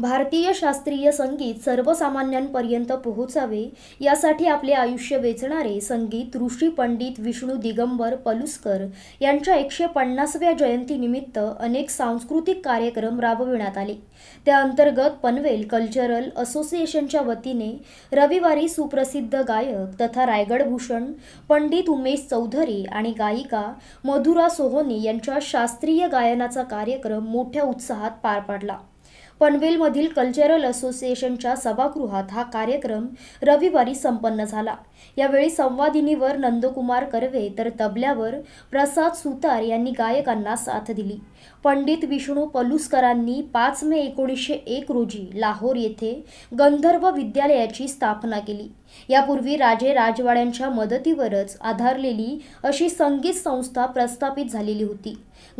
भारतीय शास्त्रीय संगीत सर्वसामान्यांपर्यंत पोहोचावे यासाठी आपले आयुष्य वेचणारे संगीत ऋषी पंडित विष्णू दिगंबर पलुसकर यांच्या एकशे पन्नासव्या जयंतीनिमित्त अनेक सांस्कृतिक कार्यक्रम राबविण्यात आले त्या अंतर्गत पनवेल कल्चरल असोसिएशनच्या वतीने रविवारी सुप्रसिद्ध गायक तथा रायगडभूषण पंडित उमेश चौधरी आणि गायिका मधुरा सोहोनी यांच्या शास्त्रीय गायनाचा कार्यक्रम मोठ्या उत्साहात पार पाडला पनवेलमधील कल्चरल असोसिएशनच्या सभागृहात हा कार्यक्रम रविवारी संपन्न झाला यावेळी संवादिनीवर नंदकुमार कर्वे तर तबल्यावर प्रसाद सुतार यांनी गायकांना साथ दिली पंडित विष्णू पलुसकरांनी पाच मे एकोणीसशे एक रोजी लाहोर येथे गंधर्व विद्यालयाची स्थापना केली यापूर्वी राजे राजवाड्यांच्या मदतीवरच आधारलेली अशी संगीत संस्था प्रस्थापित झालेली होती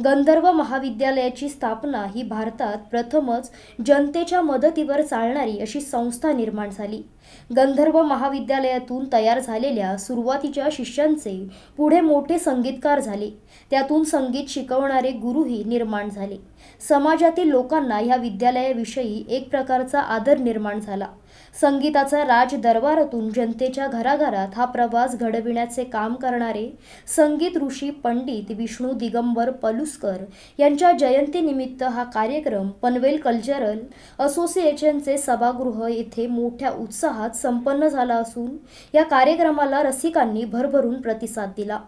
गंधर्व महाविद्यालयाची स्थापना ही भारतात प्रथमच जनतेच्या मदतीवर चालणारी अशी संस्था निर्माण झाली गंधर्व महाविद्यालयातून तयार झालेल्या सुरुवातीच्या शिष्यांचे पुढे मोठे संगीतकार झाले त्यातून संगीत शिकवणारे गुरुही निर्माण झाले समाजातील लोकांना ह्या विद्यालयाविषयी एक प्रकारचा आदर निर्माण झाला संगीताचा राज दरबारातून जनतेच्या घराघरात हा प्रवास घडविण्याचे काम करणारे संगीत ऋषी पंडित विष्णू दिगंबर पलुसकर यांच्या जयंतीनिमित्त हा कार्यक्रम पनवेल कल्चरल असोसिएशनचे सभागृह येथे मोठ्या उत्साहात संपन्न झाला असून या कार्यक्रमाला रसिकांनी भरभरून प्रतिसाद दिला